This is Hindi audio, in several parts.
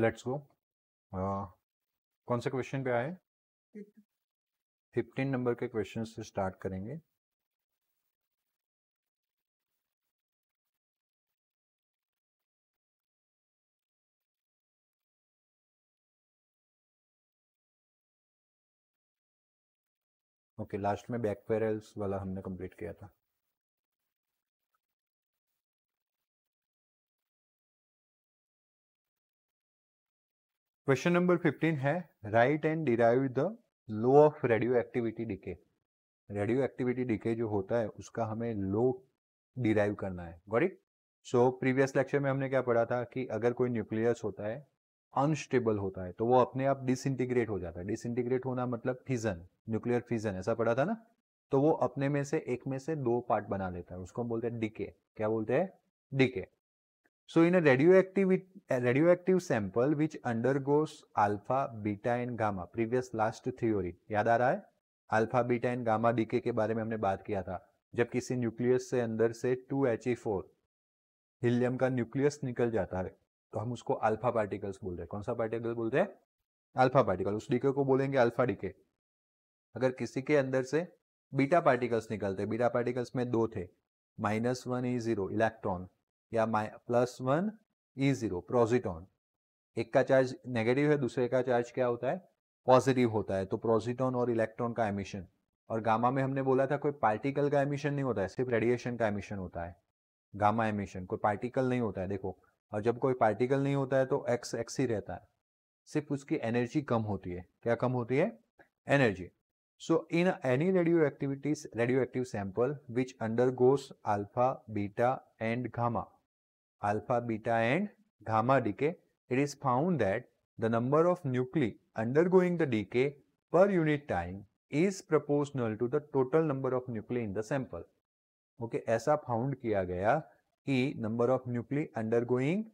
लेट्स गो uh, कौन से क्वेश्चन पे आए फिफ्टीन नंबर के क्वेश्चन से स्टार्ट करेंगे ओके okay, लास्ट में बैक पैरल्स वाला हमने कंप्लीट किया था क्वेश्चन नंबर 15 है right and derive the law of radio activity decay radio activity decay जो होता है उसका हमें लो डिराइव करना है got it so previous lecture में हमने क्या पढ़ा था कि अगर कोई न्यूक्लियस होता है अनस्टेबल होता है तो वो अपने आप डिसइंटीग्रेट हो जाता है डिसइंटीग्रेट होना मतलब फिजन न्यूक्लियर फिजन ऐसा पढ़ा था ना तो वो अपने में से एक में से दो पार्ट बना लेता है उसको हम बोलते हैं डीके क्या बोलते हैं decay So in a radioactive, a radioactive sample which undergoes alpha, beta and gamma, previous last theory, याद आ रहा है alpha beta and gamma decay के बारे में हमने बात किया था जब किसी न्यूक्लियस से अंदर से two H E four helium का न्यूक्लियस निकल जाता है तो हम उसको अल्फा पार्टिकल्स बोल रहे हैं कौन सा पार्टिकल बोल रहे हैं अल्फा पार्टिकल उस डीके को बोलेंगे अल्फा डीके अगर किसी के अंदर से बीटा पार्टिकल्स निकलते बीटा पार्टिकल्स में दो थे minus one E zero electron या माइ plus one E zero positron एक का चार्ज नेगेटिव है दूसरे का चार्ज क्या होता है पॉजिटिव होता है तो प्रोजिटॉन और इलेक्ट्रॉन का एमिशन और गामा में हमने बोला था कोई पार्टिकल का एमिशन नहीं होता है सिर्फ रेडिएशन का एमिशन होता है गामा एमिशन कोई पार्टिकल नहीं होता है देखो और जब कोई पार्टिकल नहीं होता है तो एक्स एक्स ही रहता है सिर्फ उसकी एनर्जी कम होती है क्या कम होती है energy so in any radio activities radio active sample which undergoes alpha beta and gamma alpha, beta and gamma decay, it is found that the number of nuclei undergoing the decay per unit time is proportional to the total number of nuclei in the sample. Okay, ऐसा found किया गया कि number of nuclei undergoing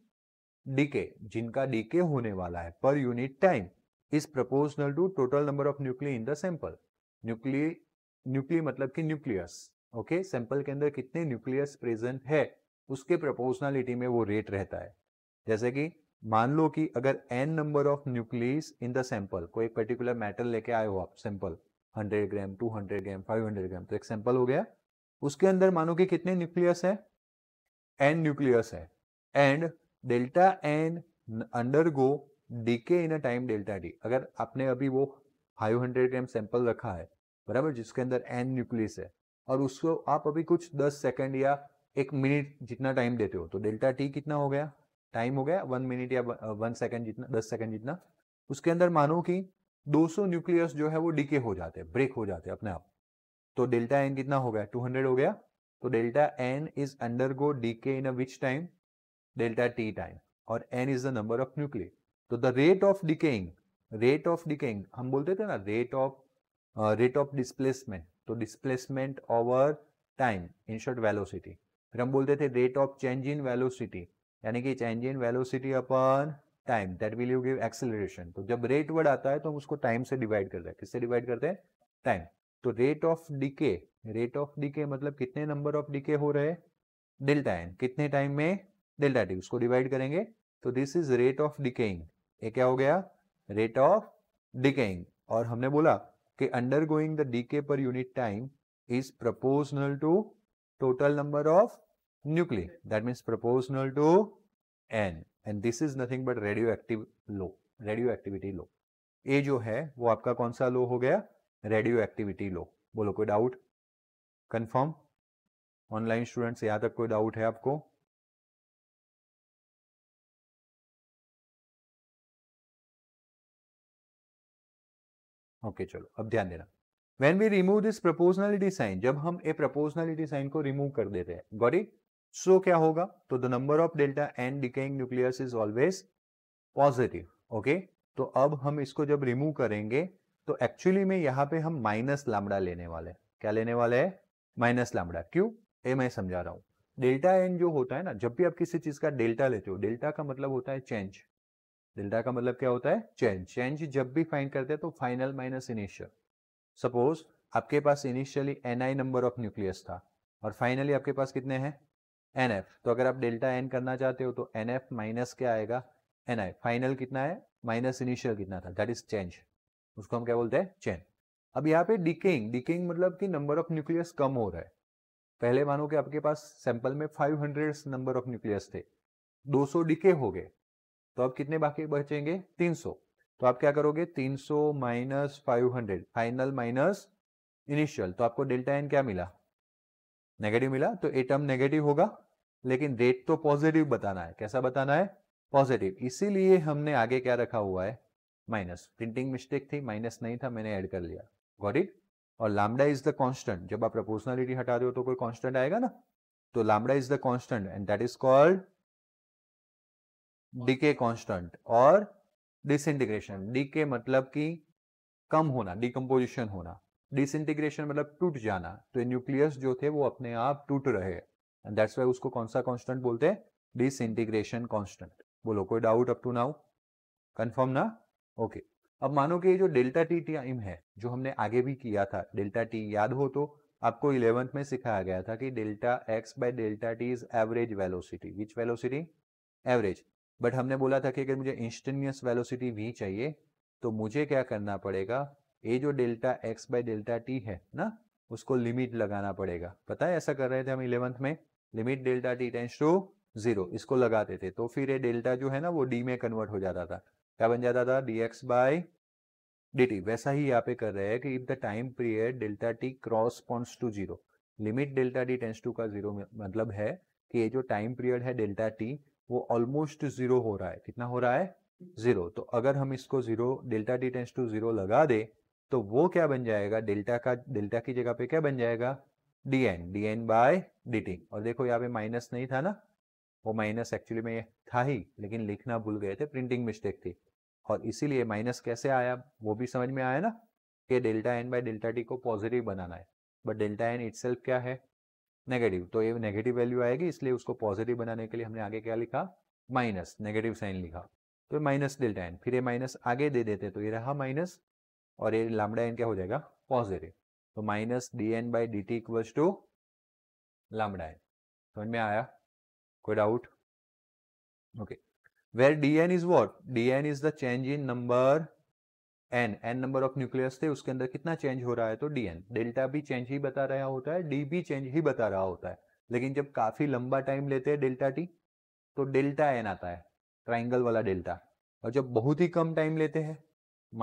decay, जिनका decay होने वाला है per unit time is proportional to total number of nuclei in the sample. Nuclei, nuclei मतलब कि nucleus. ओके okay, सैंपल के अंदर कितने न्यूक्लियस प्रेजेंट है उसके प्रपोर्सनैलिटी में वो रेट रहता है जैसे कि मान लो कि अगर N number of nucleus in the sample कोई पर्टिकुलर मेटल लेके आए हो आप सैंपल 100 ग्राम 200 ग्राम 500 ग्राम तो एक सैंपल हो गया उसके अंदर मानो कि कितने न्यूक्लियस है एन न्यूक्लियस है and delta N undergo decay in a time delta D अगर आपने अभी वो 500 ग्राम सैंपल रखा है बराबर जिसके अंदर एन न्यूक्लियस है और उसको आप अभी कुछ 10 सेकंड या एक मिनट जितना टाइम देते हो तो डेल्टा टी कितना हो गया टाइम हो गया वन मिनट या वन सेकेंड uh, जितना दस सेकेंड जितना उसके अंदर मानो कि 200 न्यूक्लियस जो है वो डीके हो जाते हैं ब्रेक हो जाते हैं अपने आप तो डेल्टा एन कितना हो गया 200 हो गया तो delta N is undergo decay in which time delta T time और N is the number of nuclear तो the rate of decaying rate of decaying हम बोलते थे ना rate of rate of displacement तो displacement over time in short velocity फिर हम बोलते थे rate of change in velocity यानी कि change in velocity upon time that will you give acceleration तो जब रेट वर्ड आता है तो हम उसको टाइम से डिवाइड करते हैं किससे डिवाइड करते हैं टाइम तो rate of decay rate of decay मतलब कितने नंबर ऑफ डीके हो रहे डेल्टा एन कितने टाइम में डेल्टा टी उसको डिवाइड करेंगे तो this is rate of decaying ये क्या हो गया रेट ऑफ डिकेइंग और हमने बोला कि undergoing the decay per unit time is proportional to total number of nuclei that means proportional to n and this is nothing but radioactive law radioactivity law ये जो है वो आपका कौन सा लो हो गया रेडियो एक्टिविटी लो बोलो कोई डाउट कंफर्म ऑनलाइन स्टूडेंट्स यहाँ तक कोई डाउट है आपको ओके okay, चलो अब ध्यान देना when we remove this proportionality sign जब हम ए प्रपोजनलिटी साइन को रिमूव कर देते हैं गॉट इट सो क्या होगा तो the number of delta N decaying nucleus is always positive okay तो अब हम इसको जब रिमूव करेंगे तो एक्चुअली में यहाँ पे हम माइनस लामड़ा लेने वाले क्या लेने वाले है माइनस लामड़ा क्यों ये मैं समझा रहा हूँ डेल्टा एन जो होता है ना जब भी आप किसी चीज का डेल्टा लेते हो डेल्टा का मतलब होता है चेंज डेल्टा का मतलब क्या होता है चेंज चेंज जब भी फाइन करते हैं तो फाइनल माइनस इनिशियल सपोज आपके पास initially N I number of nucleus था और फाइनली आपके पास कितने हैं एन एफ तो अगर आप डेल्टा एन करना चाहते हो तो एन एफ माइनस क्या आएगा एन आई फाइनल कितना है माइनस इनिशियल कितना था दैट इज चेंज उसको हम क्या बोलते हैं चेन अब यहाँ पे डिकेइंग डिकेइंग मतलब कि नंबर ऑफ न्यूक्लियस कम हो रहा है पहले मानो कि आपके पास सैंपल में 500 नंबर ऑफ न्यूक्लियस थे 200 डिके हो गए तो अब कितने बाकी बचेंगे 300 तो आप क्या करोगे 300 सौ minus five final minus initial तो आपको डेल्टा एन क्या मिला नेगेटिव मिला तो ए टर्म नेगेटिव होगा लेकिन रेट तो पॉजिटिव बताना है कैसा बताना है पॉजिटिव इसीलिए हमने आगे क्या रखा हुआ है माइनस प्रिंटिंग मिस्टेक थी माइनस नहीं था मैंने ऐड कर लिया गॉट इट और लामडा इज द कांस्टेंट जब आप प्रोपोर्शनलिटी हटा रहे हो तो कोई कांस्टेंट आएगा ना तो lambda is the constant and that is called decay constant और डिसइंटीग्रेशन डी के मतलब कि कम होना डिकम्पोजिशन होना डिसइंटीग्रेशन मतलब टूट जाना तो न्यूक्लियस जो थे वो अपने आप टूट रहे एंड दैट्स वाई उसको कौन सा कॉन्स्टेंट बोलते हैं डिसइंटीग्रेशन कॉन्स्टेंट बोलो कोई doubt up to now confirm ना ओके okay. अब मानो कि ये जो डेल्टा टी टाइम है जो हमने आगे भी किया था डेल्टा टी याद हो तो आपको इलेवेंथ में सिखाया गया था कि delta X by delta T is average velocity which velocity average but हमने बोला था कि अगर मुझे इंस्टेंटियस वेलोसिटी वी चाहिए तो मुझे क्या करना पड़ेगा ये जो delta X by delta T है ना उसको लिमिट लगाना पड़ेगा पता है ऐसा कर रहे थे हम इलेवंथ में limit delta T tends to zero इसको लगाते थे तो फिर ये डेल्टा जो है ना वो डी में कन्वर्ट हो जाता था क्या बन जाता था D X by D T वैसा ही यहाँ पे कर रहे हैं कि if the time period delta T corresponds to zero limit delta D tends to का जीरो मतलब है कि ये जो टाइम पीरियड है डेल्टा टी वो ऑलमोस्ट जीरो हो रहा है कितना हो रहा है जीरो तो अगर हम इसको zero delta D tends to zero लगा दे तो वो क्या बन जाएगा डेल्टा का डेल्टा की जगह पे क्या बन जाएगा D N D N by D T और देखो यहाँ पे माइनस नहीं था ना वो माइनस एक्चुअली में था ही लेकिन लिखना भूल गए थे प्रिंटिंग मिस्टेक थी और इसीलिए माइनस कैसे आया वो भी समझ में आया ना कि delta N by delta D को पॉजिटिव बनाना है बट डेल्टा एन इट क्या है नेगेटिव तो ये नेगेटिव वैल्यू आएगी इसलिए उसको पॉजिटिव बनाने के लिए हमने आगे क्या लिखा माइनस नेगेटिव साइन लिखा तो माइनस डेल्टा एन फिर ये माइनस आगे दे देते तो ये रहा माइनस और ये लामडा एन क्या हो जाएगा पॉजिटिव तो minus D N by D T equals to lambda N समझ में आया कोई doubt okay where D N is what D N is the change in number N N number of nucleus थे उसके अंदर कितना चेंज हो रहा है तो डी एन डेल्टा भी चेंज ही बता रहा होता है डी भी चेंज ही बता रहा होता है लेकिन जब काफी लंबा टाइम लेते हैं डेल्टा टी तो डेल्टा एन आता है ट्राइंगल वाला डेल्टा और जब बहुत ही कम टाइम लेते हैं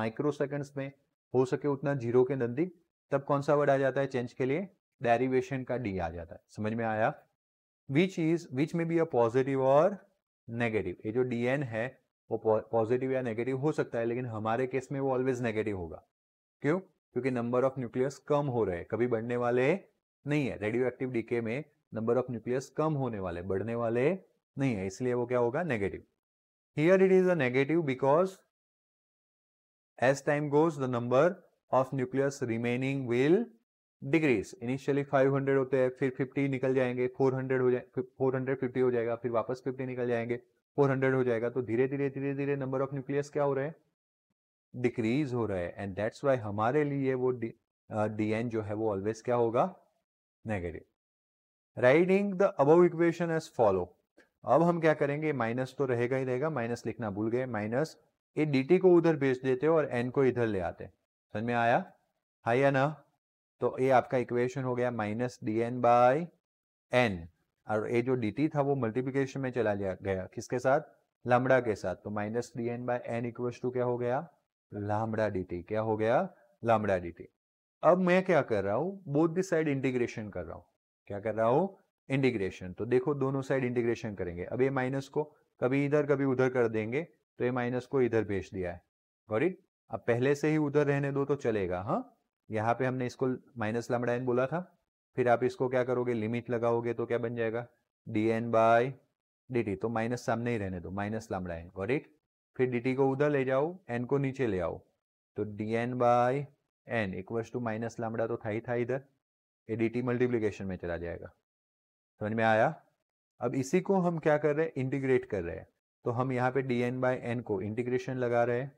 माइक्रो सेकेंड्स में हो सके उतना जीरो के नजदीक तब कौन सा वर्ड आ जाता है चेंज के लिए डेरिवेशन का डी आ जाता है समझ में आया विच इज विच में बी अ पॉजिटिव और नेगेटिव ये जो डी एन है वो पॉजिटिव या नेगेटिव हो सकता है लेकिन हमारे केस में वो ऑलवेज नेगेटिव होगा क्यों क्योंकि नंबर ऑफ न्यूक्लियस कम हो रहे हैं कभी बढ़ने वाले नहीं है रेडियो एक्टिव डीके में नंबर ऑफ न्यूक्लियस कम होने वाले बढ़ने वाले नहीं है इसलिए वो क्या होगा negative here it is negative because as time goes the number of nucleus remaining will degrees initially 500 होते हैं फिर 50 निकल जाएंगे 400 हो जाए 450 हो जाएगा फिर वापस 50 निकल जाएंगे फोर हंड्रेड हो जाएगा तो धीरे धीरे धीरे धीरे नंबर ऑफ न्यूक्लियस क्या हो रहे हैं डिक्रीज हो रहे हैं एंड दैट्स वाई हमारे लिए वो डी एन जो है वो ऑलवेज क्या होगा negative riding the above equation as follow अब हम क्या करेंगे माइनस तो रहेगा ही रहेगा माइनस लिखना भूल गए माइनस ये टी को उधर भेज देते और एन को इधर ले आते समझ में आया हाई या ना तो ये आपका इक्वेशन हो गया minus D N by N और ये जो डी था वो मल्टीप्लीकेशन में चला लिया गया किसके साथ लामड़ा के साथ तो minus D N by N equal to क्या हो गया लामड़ा डी क्या हो गया लामड़ा डी अब मैं क्या कर रहा हूँ बोथ दिस साइड इंटीग्रेशन कर रहा हूँ क्या कर रहा हूँ इंटीग्रेशन तो देखो दोनों साइड इंटीग्रेशन करेंगे अब ये माइनस को कभी इधर कभी उधर कर देंगे तो ये माइनस को इधर भेज दिया है गॉट अब पहले से ही उधर रहने दो तो चलेगा हाँ यहाँ पे हमने इसको माइनस लामड़ा एन बोला था फिर आप इसको क्या करोगे लिमिट लगाओगे तो क्या बन जाएगा D N by D T तो माइनस सामने ही रहने दो minus lambda N got it फिर डी टी को उधर ले जाओ एन को नीचे ले आओ तो D N by N equals to minus lambda तो था ही था इधर ए डी टी मल्टीप्लीकेशन में चला जाएगा समझ में आया अब इसी को हम क्या कर रहे हैं इंटीग्रेट कर रहे हैं तो हम यहाँ पे डी एन बाय एन को इंटीग्रेशन लगा रहे हैं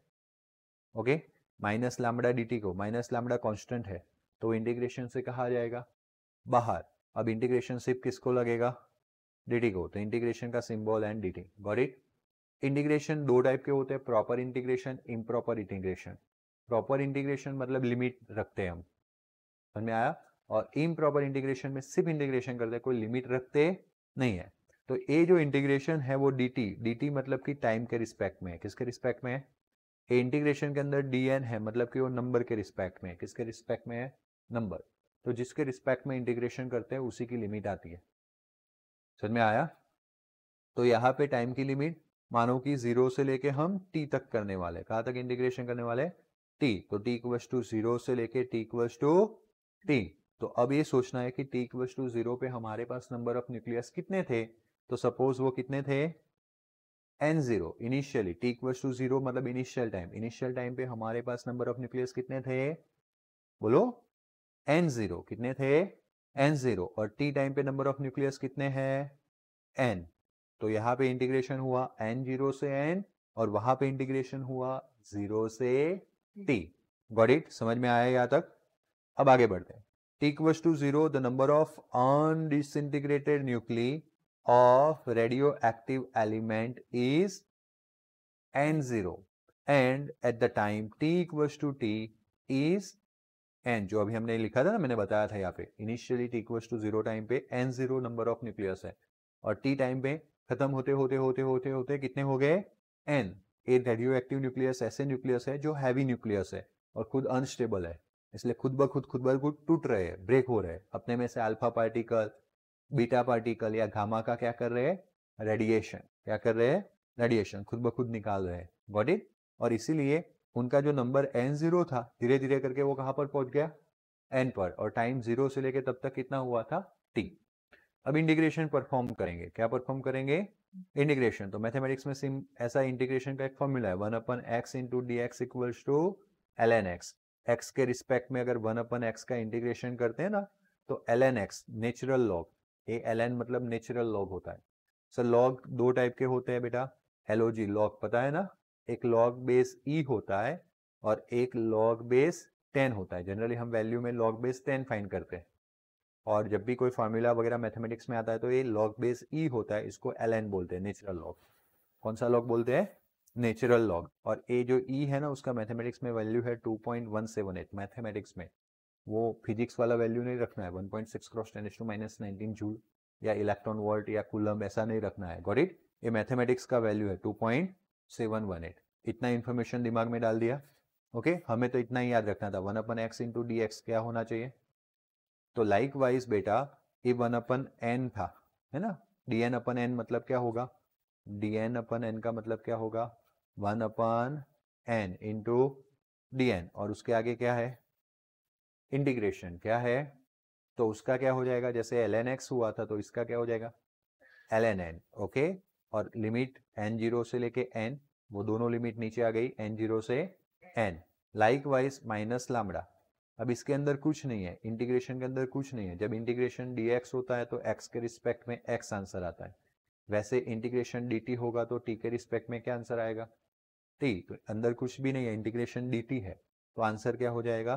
okay minus lambda D T को माइनस लामड़ा कॉन्स्टेंट है तो इंटीग्रेशन से कहा जाएगा बाहर अब इंटीग्रेशन सिर्फ किसको लगेगा डीटी को तो इंटीग्रेशन का symbol and DT got it integration दो टाइप के होते हैं proper integration improper integration proper integration मतलब लिमिट रखते हैं हम समझ में आया और इम्प्रॉपर इंटीग्रेशन में सिर्फ इंटीग्रेशन करते हैं कोई लिमिट रखते नहीं है तो ये जो इंटीग्रेशन है वो डीटी डीटी मतलब कि टाइम के रिस्पेक्ट में है किसके रिस्पेक्ट में है इंटीग्रेशन के अंदर डीएन है मतलब कि वो नंबर के रिस्पेक्ट में है किसके रिस्पेक्ट में है नंबर तो जिसके रिस्पेक्ट में इंटीग्रेशन करते हैं उसी की लिमिट आती है समझ में आया तो यहाँ पे टाइम की लिमिट मानो कि जीरो से लेके हम टी तक करने वाले कहा तक इंटीग्रेशन करने वाले टी तो टी इक्वस टू जीरो से लेके टी इक्वस टू टी तो अब ये सोचना है कि टी इक्वस टू जीरो पे हमारे पास नंबर ऑफ न्यूक्लियस कितने थे तो सपोज वो कितने थे N zero initially T equals to zero मतलब इनिशियल टाइम इनिशियल टाइम पे हमारे पास नंबर ऑफ न्यूक्लियस कितने थे बोलो एन जीरो कितने थे एन जीरो और टी टाइम पे नंबर ऑफ न्यूक्लियस कितने हैं एन तो यहाँ पे इंटीग्रेशन हुआ एन जीरो से एन और वहां पे इंटीग्रेशन हुआ जीरो से टी गॉट इट समझ में आया यहाँ तक अब आगे बढ़ते हैं T equals to zero the number of undisintegrated nuclei of radio active element is N zero and at the time T equals to T is N जो अभी हमने लिखा था ना मैंने बताया था यहाँ पे initially T equals to zero time पे N zero number of nucleus है और टी टाइम पे खत्म होते होते होते होते होते कितने हो गए N a radio active nucleus ऐसे न्यूक्लियस है जो हैवी न्यूक्लियस है और खुद अनस्टेबल है इसलिए खुद ब खुद खुद ब खुद टूट रहे हैं ब्रेक हो रहे हैं अपने में से अल्फा पार्टिकल बीटा पार्टिकल या घामा का क्या कर रहे हैं रेडिएशन क्या कर रहे हैं रेडिएशन खुद ब खुद निकाल रहे हैं गॉट इट और इसीलिए उनका जो नंबर एन जीरो था धीरे धीरे करके वो कहाँ पर पहुंच गया एन पर और टाइम जीरो से लेके तब तक कितना हुआ था टी अब इंटीग्रेशन परफॉर्म करेंगे क्या परफॉर्म करेंगे इंटीग्रेशन तो मैथमेटिक्स में सिम ऐसा इंटीग्रेशन का एक फॉर्मूला है one upon x into d x equals to l n x x के रिस्पेक्ट में अगर वन अपन एक्स का इंटीग्रेशन करते हैं ना तो l n x natural log a l n मतलब नेचुरल लॉग होता है सर लॉग दो टाइप के होते हैं बेटा एलओजी जी लॉग पता है ना एक लॉग बेस ई होता है और एक लॉग बेस टेन होता है जनरली हम वैल्यू में लॉग बेस टेन फाइंड करते हैं और जब भी कोई फार्मूला वगैरह मैथमेटिक्स में आता है तो ये लॉग बेस ई होता है इसको एल एन बोलते हैं नेचुरल लॉग कौन सा लॉग बोलते हैं नेचुरल लॉग और ए जो ई e है ना उसका मैथमेटिक्स में वैल्यू है 2.178 मैथमेटिक्स में वो फिजिक्स वाला वैल्यू नहीं रखना है 1.6 point six cross ten to minus nineteen joule या इलेक्ट्रॉन वोल्ट या कुलम ऐसा नहीं रखना है गॉट इट ये मैथमेटिक्स का वैल्यू है two point seven one eight इतना इन्फॉर्मेशन दिमाग में डाल दिया ओके okay? हमें तो इतना ही याद रखना था one upon x into d x क्या होना चाहिए तो लाइक वाइज बेटा ये वन अपन एन था है ना डी एन अपन एन मतलब क्या होगा डी एन अपन एन का मतलब क्या होगा one upon N into d N और उसके आगे क्या है इंटीग्रेशन क्या है तो उसका क्या हो जाएगा जैसे एल एन एक्स हुआ था तो इसका क्या हो जाएगा एल एन एन ओके और लिमिट एन जीरो से लेके एन वो दोनों लिमिट नीचे आ गई एन जीरो से N likewise minus lambda अब इसके अंदर कुछ नहीं है इंटीग्रेशन के अंदर कुछ नहीं है जब इंटीग्रेशन डी होता है तो एक्स के रिस्पेक्ट में एक्स आंसर आता है वैसे इंटीग्रेशन डी होगा तो टी के रिस्पेक्ट में क्या आंसर आएगा टी तो अंदर कुछ भी नहीं है इंटीग्रेशन डी है तो आंसर क्या हो जाएगा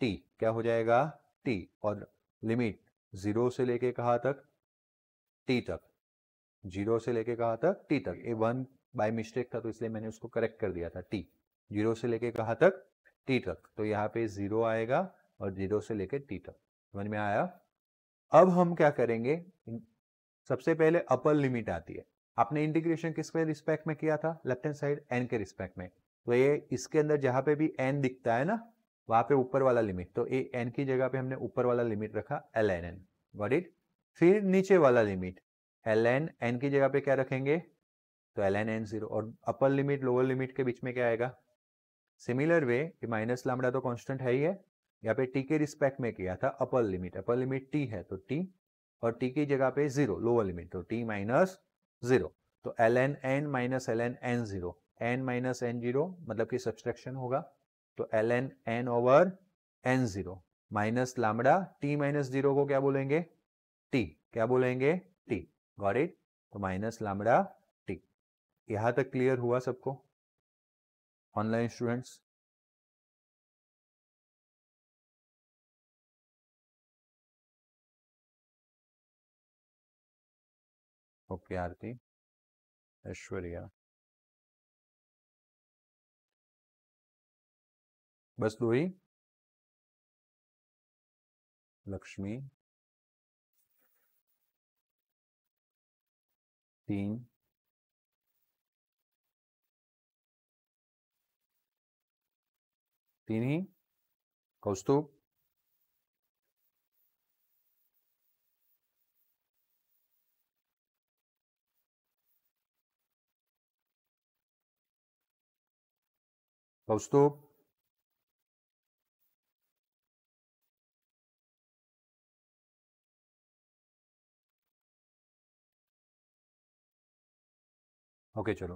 टी क्या हो जाएगा टी और लिमिट जीरो से लेके कहा तक टी तक जीरो से लेके कहा था टी तक ए वन बाय मिस्टेक था तो इसलिए मैंने उसको करेक्ट कर दिया था टी जीरो से लेके कहा तक टी तक तो यहाँ पे जीरो आएगा और जीरो से लेके टी तक समझ में आया अब हम क्या करेंगे सबसे पहले अपर लिमिट आती है आपने इंटीग्रेशन किसके रिस्पेक्ट में किया था लेफ्ट हैंड साइड एन के रिस्पेक्ट में तो ये इसके अंदर जहाँ पे भी एन दिखता है ना वहां पे ऊपर वाला लिमिट तो ए एन की जगह पे हमने ऊपर वाला लिमिट रखा l n N got it फिर नीचे वाला लिमिट एल एन एन की जगह पे क्या रखेंगे तो एल एन एन जीरो और अपर लिमिट लोअर लिमिट के बीच में क्या आएगा सिमिलर वे माइनस लामडा तो कॉन्स्टेंट है ही है यहाँ पे टी के रिस्पेक्ट में किया था upper limit upper limit T है तो टी और टी की जगह पे जीरो लोअर लिमिट तो टी माइनस जीरो तो l n N minus l n N zero N minus N zero मतलब कि सब्सट्रैक्शन होगा तो l n N over N zero minus lambda T minus zero को क्या बोलेंगे टी क्या बोलेंगे टी गॉट इट तो माइनस लामडा टी यहां तक क्लियर हुआ सबको online students okay Aarti Aishwarya बस दो ही लक्ष्मी तीन तीन ही कौस्तुभ कौस्तुभ ओके चलो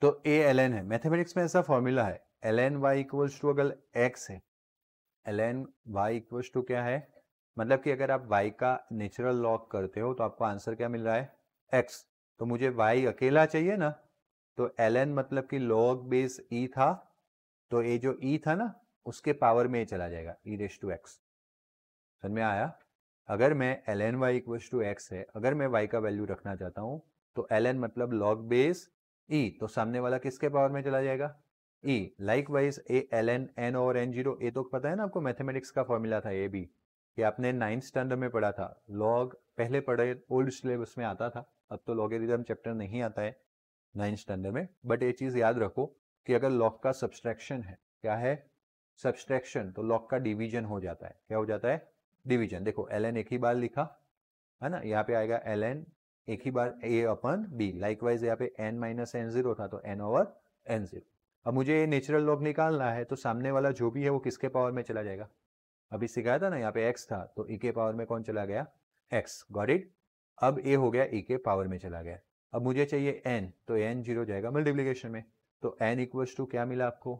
तो ए एल एन है मैथमेटिक्स में ऐसा फॉर्मूला है l n y equals to अगर एक्स है l n y equals to क्या है मतलब कि अगर आप वाई का नेचुरल लॉग करते हो तो आपको आंसर क्या मिल रहा है एक्स तो मुझे वाई अकेला चाहिए ना तो एल एन मतलब कि लॉग बेस ई था तो ये जो ई e था ना उसके पावर में चला जाएगा ई रेस टू एक्स समझ में आया अगर मैं l n y equals to x है अगर मैं वाई का वैल्यू रखना चाहता हूँ तो एल एन मतलब लॉग बेस ई तो सामने वाला किसके पावर में चला जाएगा e likewise a l n N और एन जीरो ए तो पता है ना आपको मैथमेटिक्स का फॉर्मूला था ए बी कि आपने नाइन्थ स्टैंडर्ड में पढ़ा था लॉग पहले पढ़े ओल्ड सिलेबस में आता था अब तो लॉगेरिदम चैप्टर नहीं आता है नाइन्थ स्टैंडर्ड में बट ये चीज़ याद रखो कि अगर लॉक का सब्सट्रैक्शन है क्या है सब्सट्रैक्शन तो लॉक का डिवीजन हो जाता है क्या हो जाता है डिवीजन देखो एल एन एक ही बार लिखा है ना यहाँ पे आएगा एल एन एक ही बार a upon b likewise यहाँ पे एन माइनस एन जीरो था तो एन ओवर एन जीरो अब मुझे ये नेचुरल लॉग निकालना है तो सामने वाला जो भी है वो किसके पावर में चला जाएगा अभी सिखाया था ना यहाँ पे एक्स था तो ई के पावर में कौन चला गया एक्स गॉट इट अब ए हो गया ई के पावर में चला गया अब मुझे चाहिए एन तो एन जीरो जाएगा मल्टीप्लीकेशन में तो एन इक्वल्स टू क्या मिला आपको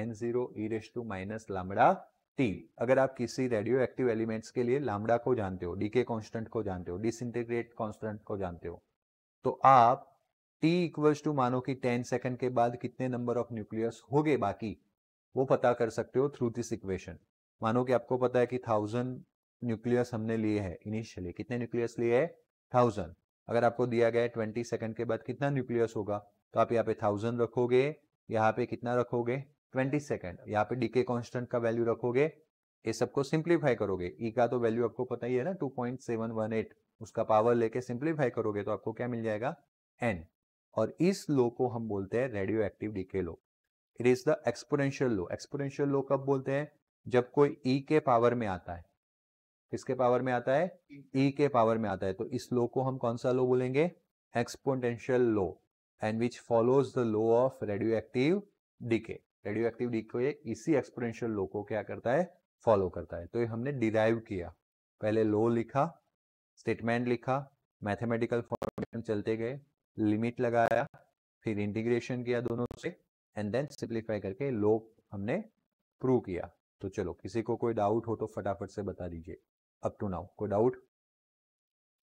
N zero E raise to minus lambda T अगर आप किसी रेडियो एक्टिव एलिमेंट्स के लिए लामडा को जानते हो डीके कांस्टेंट को जानते हो डिसइंटीग्रेट कांस्टेंट को जानते हो तो आप टी इक्वल्स टू मानो कि टेन सेकंड के बाद कितने नंबर ऑफ न्यूक्लियस हो गए बाकी वो पता कर सकते हो थ्रू दिस इक्वेशन मानो कि आपको पता है कि थाउजेंड न्यूक्लियस हमने लिए है इनिशियली कितने न्यूक्लियस लिए है थाउजेंड अगर आपको दिया गया है ट्वेंटी सेकंड के बाद कितना न्यूक्लियस होगा तो आप यहाँ पे थाउजेंड रखोगे यहाँ पे कितना रखोगे ट्वेंटी सेकेंड यहाँ पे डीके कॉन्स्टेंट का वैल्यू रखोगे ये सबको सिंप्लीफाई करोगे ई e का तो वैल्यू आपको पता ही है ना two point seven one eight उसका पावर लेके सिंप्लीफाई करोगे तो आपको क्या मिल जाएगा एन और इस लो को हम बोलते हैं radio active decay law it is the exponential law exponential law कब बोलते हैं जब कोई ई e के पावर में आता है किसके पावर में आता है ई e के पावर में आता है तो इस लो को हम कौन सा लो बोलेंगे exponential law and which follows the law of radio active decay radio active leak को ये इसी एक्सपोनेंशियल लो को क्या करता है फॉलो करता है तो ये हमने डिराइव किया पहले लो लिखा स्टेटमेंट लिखा मैथमेटिकल फॉर्मेशन चलते गए लिमिट लगाया फिर इंटीग्रेशन किया दोनों से एंड देन सिंप्लीफाई करके लो हमने प्रूव किया तो चलो किसी को कोई डाउट हो तो फटाफट से बता दीजिए अप टू नाउ कोई डाउट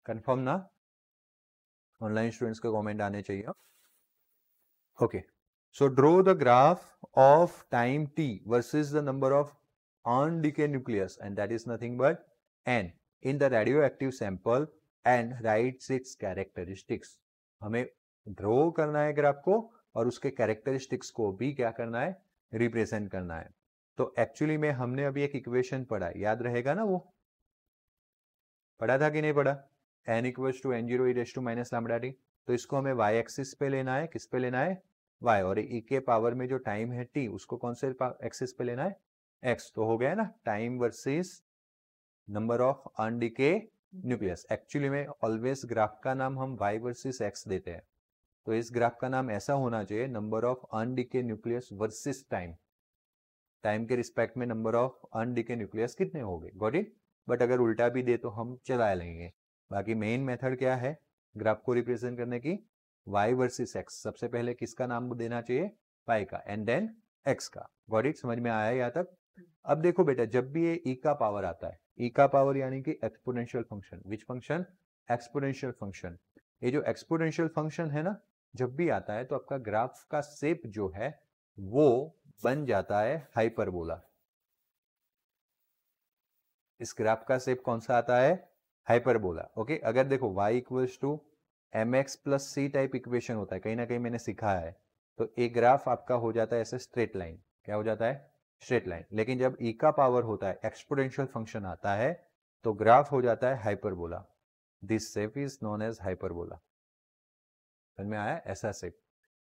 कंफर्म ना ऑनलाइन स्टूडेंट्स का कमेंट आने चाहिए okay okay. So draw the graph of time t versus the number of on nucleus and that is nothing but n in the radioactive sample and writes its characteristics. हमें ड्रॉ करना है ग्राफ को और उसके कैरेक्टरिस्टिक्स को भी क्या करना है रिप्रेजेंट करना है तो एक्चुअली में हमने अभी एक इक्वेशन पढ़ा याद रहेगा ना वो पढ़ा था कि नहीं पढ़ा N equals to N zero तो इसको हमें वाई एक्सिस पे लेना है किस पे लेना है वाई और ई के पावर में जो टाइम है टी उसको कौन से एक्सिस पे लेना है एक्स तो हो गया ना time versus number of undecay nucleus हम्म। एक्चुअली में ऑलवेज ग्राफ का नाम हम वाई वर्सेस एक्स देते हैं तो इस ग्राफ का नाम ऐसा होना चाहिए number of undecay nucleus versus time time के रिस्पेक्ट में नंबर ऑफ अनडीके न्यूक्लियस कितने हो गए गॉट इट बट अगर उल्टा भी दे तो हम चला लेंगे बाकी मेन मेथड क्या है ग्राफ को रिप्रेजेंट करने की वाई वर्सेस एक्स सबसे पहले किसका नाम देना चाहिए वाई का एंड देन एक्स का गॉड इट समझ में आया यहाँ तक अब देखो बेटा जब भी ये ई e का पावर आता है ई e का पावर यानी कि exponential function which function exponential function ये जो एक्सपोनेंशियल फंक्शन है ना जब भी आता है तो आपका ग्राफ का सेप जो है वो बन जाता है हाइपरबोला इस ग्राफ का सेप कौन सा आता है हाइपरबोला ओके अगर देखो y equals to m x plus c type equation होता है कहीं ना कहीं मैंने सिखा है तो एक ग्राफ आपका हो जाता है ऐसे स्ट्रेट लाइन क्या हो जाता है स्ट्रेट लाइन लेकिन जब ई e का पावर होता है एक्सपोडेंशियल फंक्शन आता है तो ग्राफ हो जाता है hyperbola this shape is known as hyperbola समझ में आया ऐसा सेप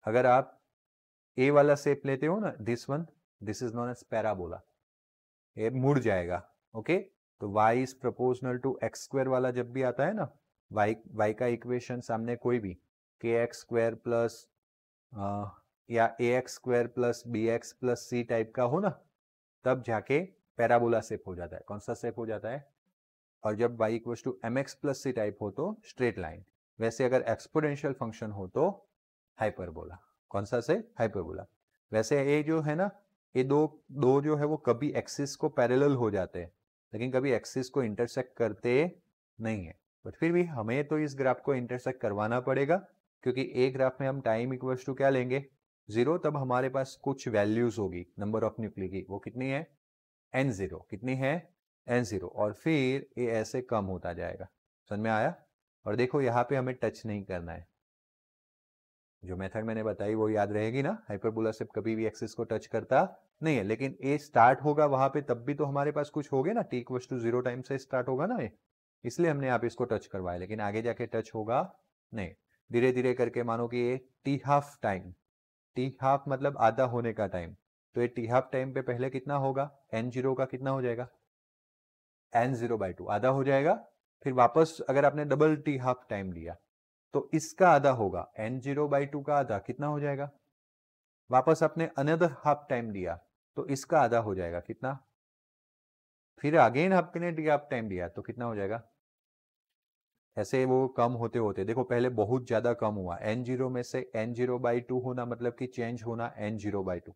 अगर आप ए वाला सेप लेते हो ना this one this is known as parabola ये मुड़ जाएगा ओके तो y is proportional to x square वाला जब भी आता है ना वाई वाई का इक्वेशन सामने कोई भी के एक्स स्क्वायर प्लस या a x square plus b x plus c type का हो ना तब जाके पैराबोला सेफ हो जाता है कौन सा सेफ हो जाता है और जब y equal to m x plus c type हो तो स्ट्रेट लाइन वैसे अगर एक्सपोडेंशियल फंक्शन हो तो हाइपरबोला कौन सा से हाइपरबोला वैसे ये जो है ना ये दो दो जो है वो कभी एक्सिस को पैरेलल हो जाते हैं लेकिन कभी एक्सिस को इंटरसेक्ट करते नहीं है बट फिर भी हमें तो इस ग्राफ को इंटरसेक्ट करवाना पड़ेगा क्योंकि एक ग्राफ में हम टाइम इक्वल टू क्या लेंगे जीरो तब हमारे पास कुछ वैल्यूज होगी नंबर ऑफ न्यूक्ली की वो कितनी है एन जीरो कितनी है एन जीरो और फिर ये ऐसे कम होता जाएगा समझ में आया और देखो यहाँ पे हमें टच नहीं करना है जो मेथड मैंने बताई वो याद रहेगी ना हाइपरबोला सिर्फ कभी भी एक्सिस को टच करता नहीं है लेकिन ए स्टार्ट होगा वहां पे तब भी तो हमारे पास कुछ होगा ना टी वस्टू जीरो टाइम से स्टार्ट होगा ना ये इसलिए हमने आप इसको टच करवाया लेकिन आगे जाके टच होगा नहीं धीरे धीरे करके मानो कि ये T half time T half मतलब आधा होने का टाइम तो ये टी हाफ टाइम पे पहले कितना होगा एन जीरो का कितना हो जाएगा एन जीरो बाई टू आधा हो जाएगा फिर वापस अगर आपने डबल टी हाफ टाइम लिया तो इसका आधा होगा एन जीरो बाई टू का आधा कितना हो जाएगा वापस आपने अनदर हाफ टाइम लिया तो इसका आधा हो जाएगा कितना फिर अगेन आपने टी हाफ टाइम लिया तो कितना हो जाएगा ऐसे वो कम होते होते देखो पहले बहुत ज्यादा कम हुआ एन जीरो में से एन जीरो बाई टू होना मतलब कि चेंज होना एन जीरो बाई टू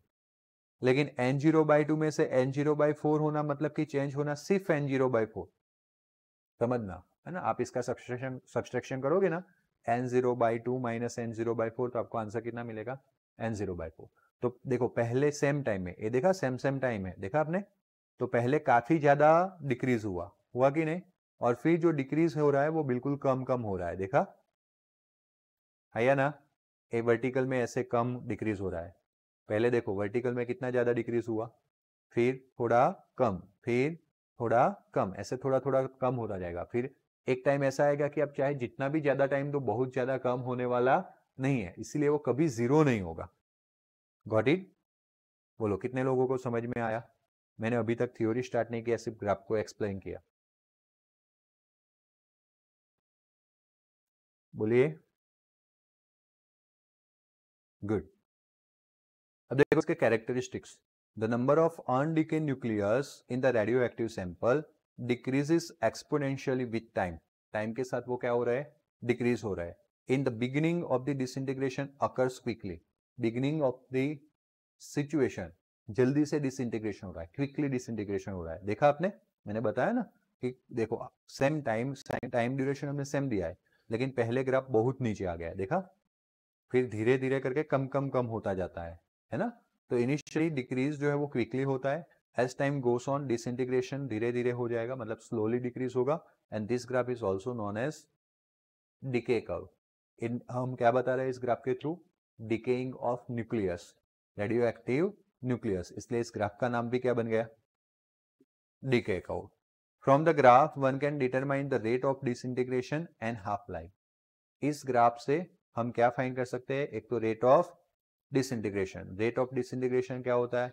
लेकिन एन जीरो बाई टू में से एन जीरो बाई फोर होना मतलब कि चेंज होना सिर्फ एन जीरो बाई फोर समझना है ना आप इसका सब्सट्रक्शन सब्सट्रक्शन करोगे ना N zero by two minus N zero by four तो आपको आंसर कितना मिलेगा एन जीरो बाई फोर तो देखो पहले सेम टाइम में ये देखा सेम सेम टाइम है देखा आपने तो पहले काफी ज्यादा डिक्रीज हुआ हुआ कि नहीं और फिर जो डिक्रीज हो रहा है वो बिल्कुल कम कम हो रहा है देखा है या ना ए वर्टिकल में ऐसे कम डिक्रीज हो रहा है पहले देखो वर्टिकल में कितना ज्यादा डिक्रीज हुआ फिर थोड़ा कम फिर थोड़ा कम ऐसे थोड़ा थोड़ा कम होता जाएगा फिर एक टाइम ऐसा आएगा कि आप चाहे जितना भी ज्यादा टाइम दो तो बहुत ज्यादा कम होने वाला नहीं है इसीलिए वो कभी जीरो नहीं होगा गॉट इट बोलो कितने लोगों को समझ में आया मैंने अभी तक थ्योरी स्टार्ट नहीं किया सिर्फ ग्राफ को एक्सप्लेन किया बोलिए गुड अब देखो इसके characteristics of number of nucleus in the radio active sample decreases exponentially with time time के साथ वो क्या हो रहा है डिक्रीज हो रहा है in the beginning of the integration occurs quickly beginning of the situation जल्दी से डिस इंटीग्रेशन हो रहा है क्विकली डिस इंटीग्रेशन हो रहा है देखा आपने मैंने बताया ना कि देखो सेम टाइम टाइम ड्यूरेशन हमने सेम दिया है लेकिन पहले ग्राफ बहुत नीचे आ गया देखा फिर धीरे धीरे करके कम कम कम होता जाता है है ना तो इनिशियली डिक्रीज जो है वो क्विकली होता है as time goes on disintegration धीरे धीरे हो जाएगा मतलब स्लोली डिक्रीज होगा and this graph is also known as decay curve in हम क्या बता रहे हैं इस ग्राफ के through decaying of nucleus radio active nucleus इसलिए इस ग्राफ का नाम भी क्या बन गया decay curve the graph one can determine the rate of disintegration and half life इस ग्राफ से हम क्या फाइंड कर सकते हैं एक तो rate of disintegration rate of disintegration क्या होता है